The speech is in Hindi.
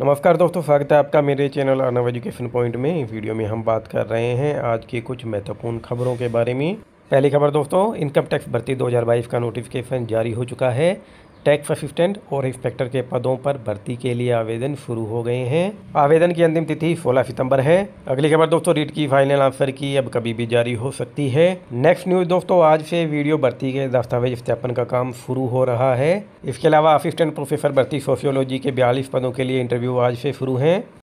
नमस्कार दोस्तों स्वागत है आपका मेरे चैनल अनव एजुकेशन पॉइंट में वीडियो में हम बात कर रहे हैं आज की कुछ महत्वपूर्ण खबरों के बारे में पहली खबर दोस्तों इनकम टैक्स भर्ती 2022 का नोटिफिकेशन जारी हो चुका है टैक्स असिस्टेंट और इंस्पेक्टर के पदों पर भर्ती के लिए आवेदन शुरू हो गए हैं आवेदन की अंतिम तिथि 16 सितंबर है अगली खबर दोस्तों रीट की फाइनल आंसर की अब कभी भी जारी हो सकती है नेक्स्ट न्यूज दोस्तों आज से वीडियो भर्ती के दस्तावेज स्थापन का काम शुरू हो रहा है इसके अलावा असिस्टेंट प्रोफेसर भर्ती सोशियोलॉजी के बयालीस पदों के लिए इंटरव्यू आज से शुरू है